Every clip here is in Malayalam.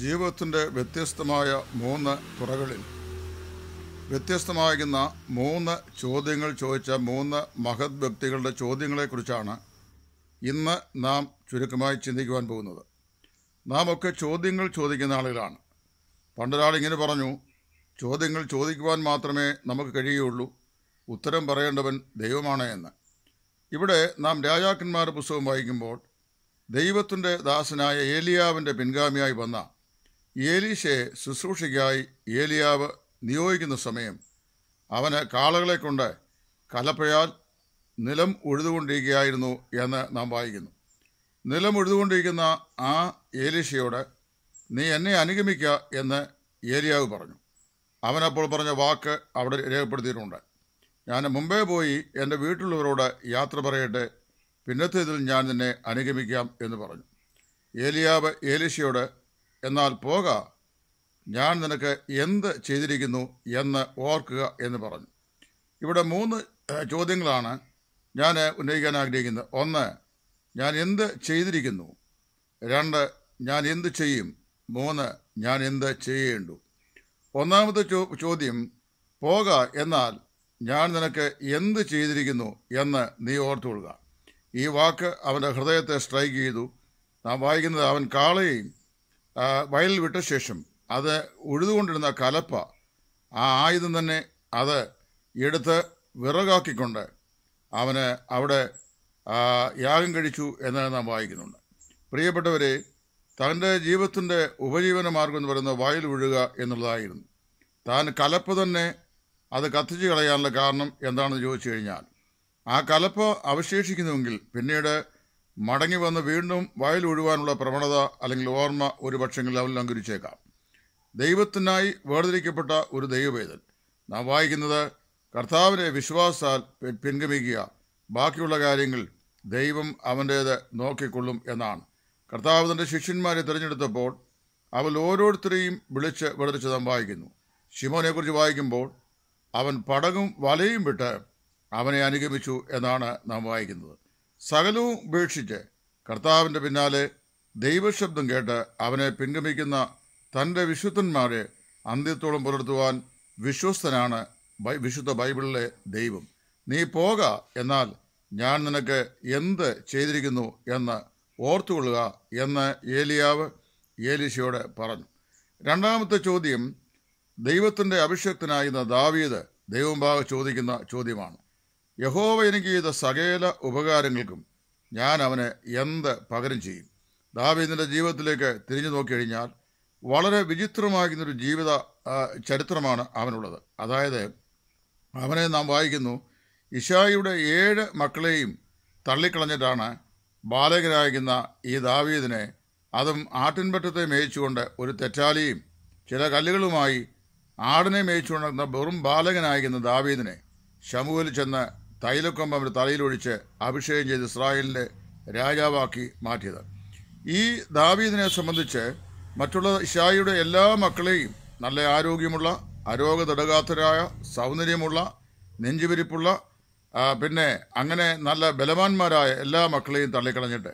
ജീവിതത്തിൻ്റെ വ്യത്യസ്തമായ മൂന്ന് തുറകളിൽ വ്യത്യസ്തമായിരിക്കുന്ന മൂന്ന് ചോദ്യങ്ങൾ ചോദിച്ച മൂന്ന് മഹത് വ്യക്തികളുടെ ചോദ്യങ്ങളെക്കുറിച്ചാണ് ഇന്ന് നാം ചുരുക്കമായി ചിന്തിക്കുവാൻ പോകുന്നത് നാം ഒക്കെ ചോദ്യങ്ങൾ ചോദിക്കുന്ന ആളുകളാണ് പണ്ടൊരാൾ ഇങ്ങനെ പറഞ്ഞു ചോദ്യങ്ങൾ ചോദിക്കുവാൻ മാത്രമേ നമുക്ക് കഴിയുകയുള്ളൂ ഉത്തരം പറയേണ്ടവൻ ദൈവമാണ് എന്ന് ഇവിടെ നാം രാജാക്കന്മാരുടെ പുസ്തകം വായിക്കുമ്പോൾ ദൈവത്തിൻ്റെ ദാസനായ ഏലിയാവിൻ്റെ പിൻഗാമിയായി വന്ന ഏലീശയെ ശുശ്രൂഷയ്ക്കായി ഏലിയാവ് നിയോഗിക്കുന്ന സമയം അവന് കാളകളെ കൊണ്ട് കലപ്പയാൽ നിലം ഉഴുതുകൊണ്ടിരിക്കുകയായിരുന്നു എന്ന് നാം വായിക്കുന്നു നിലം ഉഴുതുകൊണ്ടിരിക്കുന്ന ആ ഏലീശയോട് നീ എന്നെ അനുഗമിക്കുക എന്ന് ഏലിയാവ് പറഞ്ഞു അവനപ്പോൾ പറഞ്ഞ വാക്ക് അവിടെ രേഖപ്പെടുത്തിയിട്ടുണ്ട് ഞാൻ മുമ്പേ പോയി എൻ്റെ വീട്ടിലുള്ളവരോട് യാത്ര പറയട്ടെ പിന്നത്തേതിൽ ഞാൻ നിന്നെ അനുഗമിക്കാം എന്ന് പറഞ്ഞു ഏലിയാവ് ഏലീശയോട് എന്നാൽ പോക ഞാൻ നിനക്ക് എന്ത് ചെയ്തിരിക്കുന്നു എന്ന് ഓർക്കുക എന്ന് പറഞ്ഞു ഇവിടെ മൂന്ന് ചോദ്യങ്ങളാണ് ഞാൻ ഉന്നയിക്കാൻ ആഗ്രഹിക്കുന്നത് ഒന്ന് ഞാൻ എന്ത് ചെയ്തിരിക്കുന്നു രണ്ട് ഞാൻ എന്ത് ചെയ്യും മൂന്ന് ഞാൻ എന്ത് ചെയ്യേണ്ടു ഒന്നാമത്തെ ചോദ്യം പോക എന്നാൽ ഞാൻ നിനക്ക് എന്ത് ചെയ്തിരിക്കുന്നു എന്ന് നീ ഓർത്തുകൊള്ളുക ഈ വാക്ക് അവൻ്റെ ഹൃദയത്തെ സ്ട്രൈക്ക് ചെയ്തു നാം വായിക്കുന്നത് അവൻ കാളയും വയലിൽ വിട്ട ശേഷം അത് ഉഴുതുകൊണ്ടിരുന്ന കലപ്പ ആ ആയുധം തന്നെ അത് എടുത്ത് വിറകാക്കിക്കൊണ്ട് അവന് അവിടെ യാഗം കഴിച്ചു എന്ന് നാം വായിക്കുന്നുണ്ട് പ്രിയപ്പെട്ടവരെ തൻ്റെ ജീവിതത്തിൻ്റെ ഉപജീവന മാർഗം എന്ന് പറയുന്നത് വയൽ ഉഴുക എന്നുള്ളതായിരുന്നു താൻ കലപ്പ് തന്നെ അത് കത്തിച്ചു കളയാനുള്ള കാരണം എന്താണെന്ന് ചോദിച്ചു കഴിഞ്ഞാൽ ആ കലപ്പ് അവശേഷിക്കുന്നുവെങ്കിൽ പിന്നീട് മടങ്ങി വന്ന് വീണ്ടും വയൽ ഒഴിവാനുള്ള പ്രവണത അല്ലെങ്കിൽ ഓർമ്മ ഒരു പക്ഷെങ്കിൽ അവൻ ലംഘിച്ചേക്കാം ദൈവത്തിനായി വേർതിരിക്കപ്പെട്ട ഒരു ദൈവവേദൻ നാം വായിക്കുന്നത് കർത്താവിനെ വിശ്വാസാൽ പിൻഗമിക്കുക ബാക്കിയുള്ള കാര്യങ്ങൾ ദൈവം അവൻ്റേത് നോക്കിക്കൊള്ളും എന്നാണ് കർത്താവ് തൻ്റെ ശിഷ്യന്മാരെ തിരഞ്ഞെടുത്തപ്പോൾ അവൻ ഓരോരുത്തരെയും വിളിച്ച് വിളിച്ച് നാം വായിക്കുന്നു ശിമോനെക്കുറിച്ച് വായിക്കുമ്പോൾ അവൻ പടകും വലയും വിട്ട് അവനെ അനുഗമിച്ചു എന്നാണ് നാം വായിക്കുന്നത് സകലവും ഉപേക്ഷിച്ച് കർത്താവിൻ്റെ പിന്നാലെ ദൈവശബ്ദം കേട്ട് അവനെ പിൻഗമിക്കുന്ന തൻ്റെ വിശുദ്ധന്മാരെ അന്ത്യത്തോളം പുലർത്തുവാൻ വിശ്വസ്തനാണ് വിശുദ്ധ ബൈബിളിലെ ദൈവം നീ പോക എന്നാൽ ഞാൻ നിനക്ക് എന്ത് ചെയ്തിരിക്കുന്നു എന്ന് ഓർത്തുകൊള്ളുക എന്ന് ഏലിയാവ് ഏലിശയോട് പറഞ്ഞു രണ്ടാമത്തെ ചോദ്യം ദൈവത്തിൻ്റെ അഭിഷേകത്തിനായിരുന്ന ദാവീദ് ദൈവം ഭാഗം ചോദിക്കുന്ന ചോദ്യമാണ് യഹോവ എനിക്ക് ചെയ്ത സകല ഉപകാരങ്ങൾക്കും ഞാൻ അവന് എന്ത് പകരം ചെയ്യും ദാവീദിൻ്റെ ജീവിതത്തിലേക്ക് തിരിഞ്ഞു നോക്കി കഴിഞ്ഞാൽ വളരെ വിചിത്രമാകുന്നൊരു ജീവിത ചരിത്രമാണ് അവനുള്ളത് അതായത് അവനെ നാം വായിക്കുന്നു ഇഷായിയുടെ ഏഴ് മക്കളെയും തള്ളിക്കളഞ്ഞിട്ടാണ് ബാലകനായിരിക്കുന്ന ഈ ദാവീദിനെ അതും ആട്ടിൻപറ്റത്തെ മേയിച്ചുകൊണ്ട് ഒരു തെറ്റാലിയും ചില കല്ലുകളുമായി ആടിനെ മേയിച്ചുകൊണ്ടിരുന്ന വെറും ബാലകനായിരിക്കുന്ന ദാവീദിനെ ശമുവിൽ ചെന്ന് തൈലക്കൊമ്പ് അവൻ്റെ തലയിലൊഴിച്ച് അഭിഷേകം ചെയ്ത് ഇസ്രായേലിൻ്റെ രാജാവാക്കി മാറ്റിയത് ഈ ദാവീദിനെ സംബന്ധിച്ച് മറ്റുള്ള ഇഷായിയുടെ എല്ലാ മക്കളെയും നല്ല ആരോഗ്യമുള്ള തടകാത്തരായ സൗന്ദര്യമുള്ള നെഞ്ചുപിരിപ്പുള്ള പിന്നെ അങ്ങനെ നല്ല ബലവാന്മാരായ എല്ലാ മക്കളെയും തള്ളിക്കളഞ്ഞിട്ട്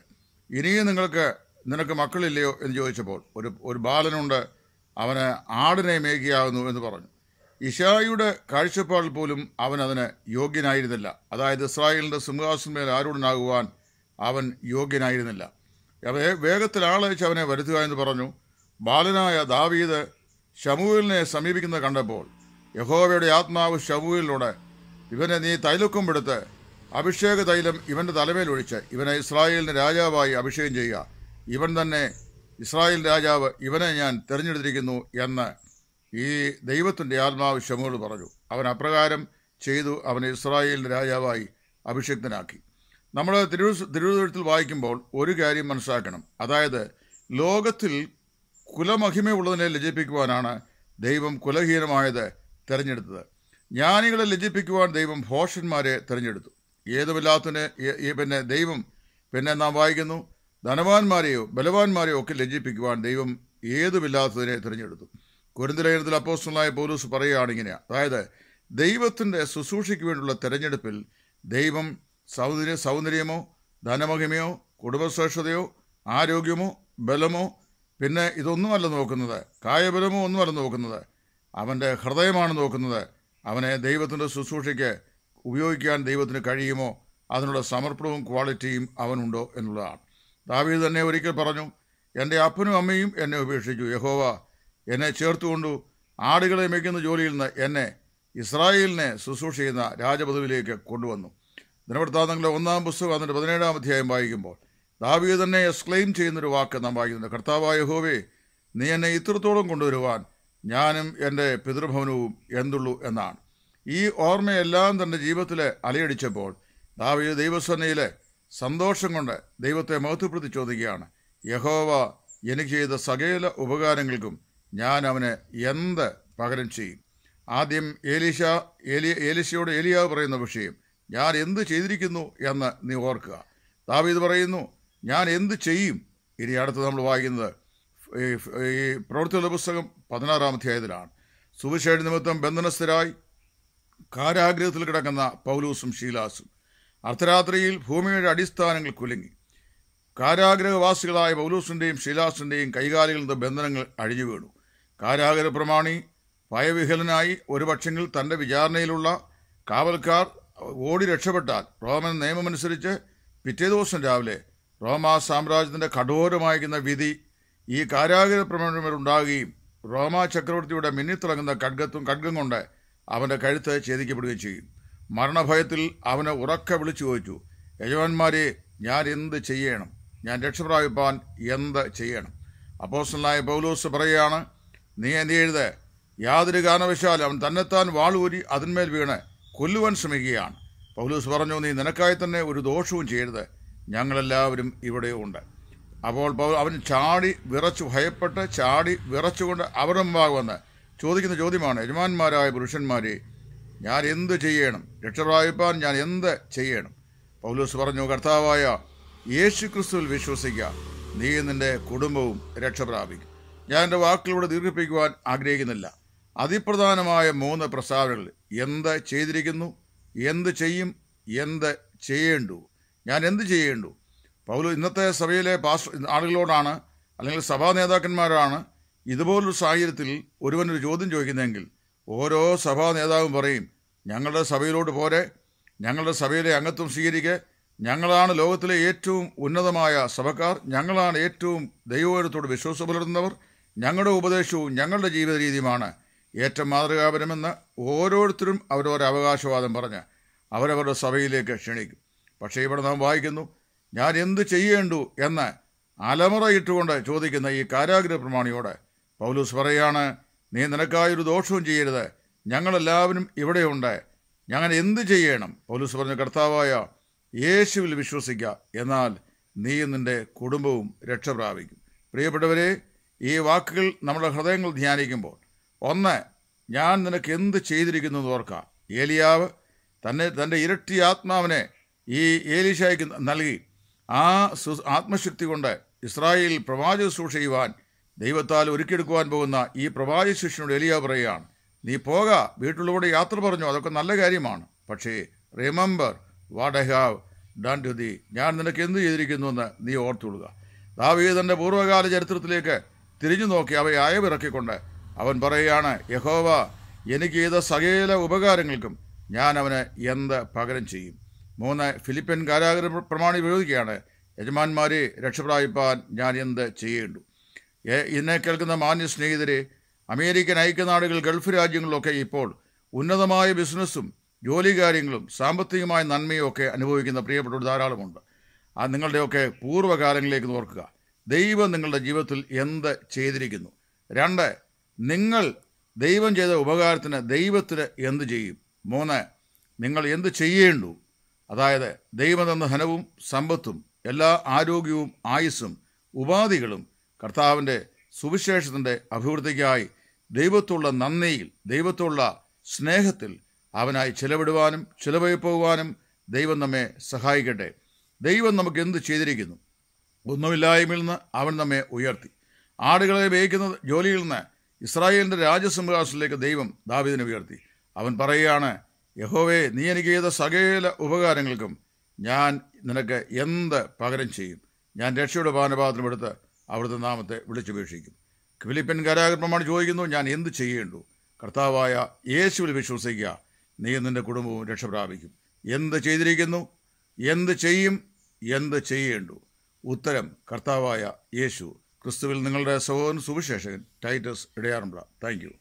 ഇനിയും നിങ്ങൾക്ക് നിനക്ക് മക്കളില്ലയോ എന്ന് ചോദിച്ചപ്പോൾ ഒരു ഒരു ബാലനുണ്ട് അവന് ആടിനെ മേകിയാകുന്നു എന്ന് പറഞ്ഞു ഇഷായിയുടെ കാഴ്ചപ്പാടിൽ പോലും അവൻ അതിന് യോഗ്യനായിരുന്നില്ല അതായത് ഇസ്രായേലിൻ്റെ സിംഹാസനമേൽ ആരുടനാകുവാൻ അവൻ യോഗ്യനായിരുന്നില്ല അവയെ വേഗത്തിൽ ആളയച്ച് അവനെ വരുത്തുക എന്ന് പറഞ്ഞു ബാലനായ ദാവീദ് ഷമുവിലിനെ സമീപിക്കുന്നത് കണ്ടപ്പോൾ യഹോവയുടെ ആത്മാവ് ഷമുവിലൂടെ ഇവനെ നീ തൈലക്കുമ്പെടുത്ത് അഭിഷേക തൈലം ഇവൻ്റെ തലമേൽ ഒഴിച്ച് ഇവനെ ഇസ്രായേലിന് രാജാവായി അഭിഷേകം ചെയ്യുക ഇവൻ തന്നെ ഇസ്രായേൽ രാജാവ് ഇവനെ ഞാൻ തിരഞ്ഞെടുത്തിരിക്കുന്നു എന്ന് ഈ ദൈവത്തിൻ്റെ ആത്മാവ് ഷമൂട് പറഞ്ഞു അവൻ അപ്രകാരം ചെയ്തു അവൻ ഇസ്രായേലിൻ്റെ രാജാവായി അഭിഷിക്തനാക്കി നമ്മൾ തിരു തിരുവനന്തപുരത്തിൽ വായിക്കുമ്പോൾ ഒരു കാര്യം മനസ്സിലാക്കണം അതായത് ലോകത്തിൽ കുലമഹിമയുള്ളതിനെ ലജിപ്പിക്കുവാനാണ് ദൈവം കുലഹീനമായത് തിരഞ്ഞെടുത്തത് ജ്ഞാനികളെ ലജിപ്പിക്കുവാൻ ദൈവം ഭോഷന്മാരെ തിരഞ്ഞെടുത്തു ഏതുമില്ലാത്തതിന് പിന്നെ ദൈവം പിന്നെ നാം വായിക്കുന്നു ധനവാന്മാരെയോ ബലവാന്മാരെയോ ഒക്കെ ലജ്ജിപ്പിക്കുവാൻ ദൈവം ഏതുമില്ലാത്തതിനെ തിരഞ്ഞെടുത്തു കുരുന്തലേഖനത്തിൽ അപ്പോസ്റ്റലായ പോലീസ് പറയുകയാണ് ഇങ്ങനെ അതായത് ദൈവത്തിൻ്റെ ശുശ്രൂഷയ്ക്ക് വേണ്ടിയുള്ള തെരഞ്ഞെടുപ്പിൽ ദൈവം സൗന്ദര്യ സൗന്ദര്യമോ ധനമഹിമയോ കുടുംബശ്രേഷ്ഠതയോ ആരോഗ്യമോ ബലമോ പിന്നെ ഇതൊന്നുമല്ല നോക്കുന്നത് കായബലമോ ഒന്നുമല്ല നോക്കുന്നത് അവൻ്റെ ഹൃദയമാണ് നോക്കുന്നത് അവനെ ദൈവത്തിൻ്റെ ശുശ്രൂഷയ്ക്ക് ഉപയോഗിക്കാൻ ദൈവത്തിന് കഴിയുമോ അതിനുള്ള സമർപ്പണവും ക്വാളിറ്റിയും അവനുണ്ടോ എന്നുള്ളതാണ് ദാവീദ് തന്നെ ഒരിക്കൽ പറഞ്ഞു എൻ്റെ അപ്പനും അമ്മയും എന്നെ ഉപേക്ഷിച്ചു യഹോവ എന്നെ ചേർത്തുകൊണ്ടു ആടുകളെ മേയ്ക്കുന്ന ജോലിയിൽ നിന്ന് എന്നെ ഇസ്രായേലിനെ ശുശ്രൂഷ ചെയ്യുന്ന രാജപദവിയിലേക്ക് കൊണ്ടുവന്നു ദിനവൃത്താന്തങ്ങളുടെ ഒന്നാം പുസ്തകം അതിൻ്റെ പതിനേഴാം അധ്യായം വായിക്കുമ്പോൾ ദാവിയെ തന്നെ എക്സ്ക്ലെയിം ചെയ്യുന്നൊരു വാക്ക് നാം വായിക്കുന്നുണ്ട് കർത്താവായ ഹോവേ നീ എന്നെ ഇത്രത്തോളം കൊണ്ടുവരുവാൻ ഞാനും എൻ്റെ പിതൃഭവനവും എന്തുള്ളൂ എന്നാണ് ഈ ഓർമ്മയെല്ലാം തൻ്റെ ജീവിതത്തിൽ അലയടിച്ചപ്പോൾ ദാവിയ ദൈവസേനയിലെ സന്തോഷം കൊണ്ട് ദൈവത്തെ മഹത്വപ്പെടുത്തി ചോദിക്കുകയാണ് യഹോവ എനിക്ക് ചെയ്ത സകേല ഉപകാരങ്ങൾക്കും ഞാൻ അവന് എന്ത് പകരം ചെയ്യും ആദ്യം ഏലീഷ ഏലി ഏലിശയോട് ഏലിയാവ് പറയുന്ന വിഷയം ഞാൻ എന്ത് ചെയ്തിരിക്കുന്നു എന്ന് നീ ഓർക്കുക താവീത് പറയുന്നു ഞാൻ എന്ത് ചെയ്യും ഇനി അടുത്ത് നമ്മൾ വായിക്കുന്നത് ഈ പ്രവൃത്തിയുടെ പുസ്തകം പതിനാറാം അധ്യായത്തിലാണ് സുവിശേഷ നിമിത്തം ബന്ധനസ്ഥരായി കാരാഗ്രഹത്തിൽ കിടക്കുന്ന പൗലൂസും ഷീലാസും അർദ്ധരാത്രിയിൽ ഭൂമിയുടെ അടിസ്ഥാനങ്ങൾ കുലുങ്ങി കാരാഗ്രഹവാസികളായ പൗലൂസിൻ്റെയും ഷീലാസിൻ്റെയും കൈകാലികളുടെ ബന്ധനങ്ങൾ അഴിഞ്ഞു വീണു കാരാഗര പ്രമാണി ഭയവിഹലനായി ഒരുപക്ഷെങ്കിൽ തൻ്റെ വിചാരണയിലുള്ള കാവൽക്കാർ ഓടി രക്ഷപ്പെട്ടാൽ റോമൻ നിയമമനുസരിച്ച് പിറ്റേ ദിവസം രാവിലെ റോമാ സാമ്രാജ്യത്തിൻ്റെ കഠോരമായിരിക്കുന്ന വിധി ഈ കാരാഗര പ്രമാണിമാരുണ്ടാകുകയും റോമാ ചക്രവർത്തിയുടെ മിന്നിത്തിളങ്ങുന്ന ഖഡ്ഗത്തും ഖഡ്ഗം കൊണ്ട് അവൻ്റെ കഴുത്ത് ഛേദിക്കപ്പെടുകയും ചെയ്യും മരണഭയത്തിൽ അവനെ ഉറക്ക വിളിച്ചു ചോദിച്ചു യജമാന്മാരെ ഞാൻ എന്ത് ചെയ്യണം ഞാൻ രക്ഷപ്രാപിപ്പാൻ എന്ത് ചെയ്യണം അപ്പോസ്റ്റലായ പൗലോസ് പറയുകയാണ് നീ എന്ത് എഴുത് യാതൊരു കാരണവശാലും അവൻ തന്നെത്താൻ വാളൂരി അതിന്മേൽ വീണ് കൊല്ലുവാൻ ശ്രമിക്കുകയാണ് പൗലൂസ് പറഞ്ഞു നീ നിനക്കായി തന്നെ ഒരു ദോഷവും ചെയ്യരുത് ഞങ്ങളെല്ലാവരും ഇവിടെയുണ്ട് അപ്പോൾ അവൻ ചാടി വിറച്ചു ഭയപ്പെട്ട് ചാടി വിറച്ചുകൊണ്ട് അവരുടെ മുമ്പാകെ വന്ന് ചോദിക്കുന്ന ചോദ്യമാണ് യജമാന്മാരായ പുരുഷന്മാരെ ഞാൻ എന്ത് ചെയ്യണം രക്ഷപ്രായപ്പാൻ ഞാൻ എന്ത് ചെയ്യണം പൗലൂസ് പറഞ്ഞു കർത്താവായ യേശു ക്രിസ്തുവിൽ വിശ്വസിക്കുക നീ നിന്റെ കുടുംബവും രക്ഷപ്രാപിക്കും ഞാൻ എൻ്റെ വാക്കുകളിലൂടെ ദീർഘിപ്പിക്കുവാൻ ആഗ്രഹിക്കുന്നില്ല അതിപ്രധാനമായ മൂന്ന് പ്രസ്താവനകൾ എന്ത് ചെയ്തിരിക്കുന്നു എന്ത് ചെയ്യും എന്ത് ചെയ്യേണ്ടു ഞാൻ എന്ത് ചെയ്യേണ്ടു പൗലു ഇന്നത്തെ സഭയിലെ പാസ് ആളുകളോടാണ് അല്ലെങ്കിൽ സഭാ നേതാക്കന്മാരാണ് ഇതുപോലൊരു സാഹചര്യത്തിൽ ഒരുവനൊരു ചോദ്യം ചോദിക്കുന്നതെങ്കിൽ ഓരോ സഭാ നേതാവും പറയും ഞങ്ങളുടെ സഭയിലോട്ട് പോരെ ഞങ്ങളുടെ സഭയിലെ അംഗത്വം സ്വീകരിക്കുക ഞങ്ങളാണ് ലോകത്തിലെ ഏറ്റവും ഉന്നതമായ സഭക്കാർ ഞങ്ങളാണ് ഏറ്റവും ദൈവവരത്തോട് വിശ്വാസം പുലർത്തുന്നവർ ഞങ്ങളുടെ ഉപദേശവും ഞങ്ങളുടെ ജീവിത രീതിയുമാണ് ഏറ്റവും മാതൃകാപരമെന്ന് ഓരോരുത്തരും അവരവരുടെ അവകാശവാദം പറഞ്ഞ് അവരവരുടെ സഭയിലേക്ക് ക്ഷണിക്കും പക്ഷേ ഇവിടെ നാം വായിക്കുന്നു ഞാൻ എന്ത് ചെയ്യേണ്ടു എന്ന് അലമുറയിട്ടുകൊണ്ട് ചോദിക്കുന്ന ഈ കാരാഗ്രഹ പ്രമാണിയോട് പൗലൂസ് പറയാണ് നീ നിനക്കായൊരു ദോഷവും ചെയ്യരുത് ഞങ്ങളെല്ലാവരും ഇവിടെയുണ്ട് ഞങ്ങൾ എന്ത് ചെയ്യണം പൗലൂസ് പറഞ്ഞ കർത്താവായ യേശുവിൽ വിശ്വസിക്കുക എന്നാൽ നീയും നിൻ്റെ കുടുംബവും രക്ഷപ്രാപിക്കും പ്രിയപ്പെട്ടവരെ ഈ വാക്കുകൾ നമ്മുടെ ഹൃദയങ്ങൾ ധ്യാനിക്കുമ്പോൾ ഒന്ന് ഞാൻ നിനക്ക് എന്ത് ചെയ്തിരിക്കുന്നു എന്ന് ഓർക്കാം ഏലിയാവ് തന്നെ തൻ്റെ ഇരട്ടി ആത്മാവിനെ ഈ ഏലീഷായ്ക്ക് നൽകി ആ സു ആത്മശക്തി കൊണ്ട് ഇസ്രായേലിൽ പ്രവാചക ശുശ്രൂഷ ചെയ്യുവാൻ ദൈവത്താൽ ഒരുക്കിയെടുക്കുവാൻ പോകുന്ന ഈ പ്രവാചക ശിഷ്യനോട് ഏലിയാവ് പറയുകയാണ് നീ പോക വീട്ടിലൂടെ യാത്ര പറഞ്ഞു അതൊക്കെ നല്ല കാര്യമാണ് പക്ഷേ remember what I have done to the ഞാൻ നിനക്ക് എന്ത് ചെയ്തിരിക്കുന്നു എന്ന് നീ കൊടുക്കുക ദാവീതൻ്റെ പൂർവ്വകാല ചരിത്രത്തിലേക്ക് തിരിഞ്ഞു നോക്കി അവയെ അയവിറക്കിക്കൊണ്ട് അവൻ പറയുകയാണ് യഹോവ എനിക്ക് ചെയ്ത സകല ഉപകാരങ്ങൾക്കും ഞാൻ അവന് എന്ത് പകരം ചെയ്യും മൂന്ന് ഫിലിപ്പൻ കാരാഗര പ്രമാണി വിരോധിക്കുകയാണ് യജമാന്മാരെ രക്ഷപ്രാപിപ്പാൻ ഞാൻ എന്ത് ചെയ്യേണ്ടു എന്നെ കേൾക്കുന്ന മാന്യ സ്നേഹിതരെ അമേരിക്കൻ ഐക്യനാടുകൾ ഗൾഫ് രാജ്യങ്ങളിലൊക്കെ ഇപ്പോൾ ഉന്നതമായ ബിസിനസ്സും ജോലി കാര്യങ്ങളും സാമ്പത്തികമായ നന്മയും ഒക്കെ അനുഭവിക്കുന്ന പ്രിയപ്പെട്ട ധാരാളമുണ്ട് ആ നിങ്ങളുടെയൊക്കെ പൂർവ്വകാലങ്ങളിലേക്ക് നോർക്കുക ദൈവം നിങ്ങളുടെ ജീവിതത്തിൽ എന്ത് ചെയ്തിരിക്കുന്നു രണ്ട് നിങ്ങൾ ദൈവം ചെയ്ത ഉപകാരത്തിന് ദൈവത്തിന് എന്ത് ചെയ്യും മൂന്ന് നിങ്ങൾ എന്ത് ചെയ്യേണ്ടു അതായത് ദൈവം തന്ന ധനവും സമ്പത്തും എല്ലാ ആരോഗ്യവും ആയുസ്സും ഉപാധികളും കർത്താവിൻ്റെ സുവിശേഷത്തിൻ്റെ അഭിവൃദ്ധിക്കായി ദൈവത്തുള്ള നന്ദിയിൽ ദൈവത്തുള്ള സ്നേഹത്തിൽ അവനായി ചിലവിടുവാനും ചിലവഴിപ്പോകുവാനും ദൈവം നമ്മെ സഹായിക്കട്ടെ ദൈവം നമുക്ക് എന്ത് ചെയ്തിരിക്കുന്നു ഒന്നുമില്ലായ്മയിൽ നിന്ന് അവൻ നമ്മെ ഉയർത്തി ആടുകളെ വേയിക്കുന്ന ജോലിയിൽ നിന്ന് ഇസ്രായേലിൻ്റെ രാജസിംഹാസനത്തിലേക്ക് ദൈവം ദാവിദിനെ ഉയർത്തി അവൻ പറയുകയാണ് യഹോവേ നീ എനിക്ക് ചെയ്ത സകല ഉപകാരങ്ങൾക്കും ഞാൻ നിനക്ക് എന്ത് പകരം ചെയ്യും ഞാൻ രക്ഷയുടെ പാനപാത്രമെടുത്ത് അവിടുത്തെ നാമത്തെ വിളിച്ചുപേക്ഷിക്കും ഫിലിപ്പിൻ കരാകൃപമാണ് ചോദിക്കുന്നു ഞാൻ എന്ത് ചെയ്യേണ്ടു കർത്താവായ യേശുവിൽ വിശ്വസിക്കുക നീ നിൻ്റെ കുടുംബവും രക്ഷ പ്രാപിക്കും എന്ത് ചെയ്തിരിക്കുന്നു എന്ത് ചെയ്യും എന്ത് ചെയ്യേണ്ടു ഉത്തരം കർത്താവായ യേശു ക്രിസ്തുവിൽ നിങ്ങളുടെ സഹോദരൻ സുവിശേഷകൻ ടൈറ്റസ് ഇടയാറുമ്പ താങ്ക്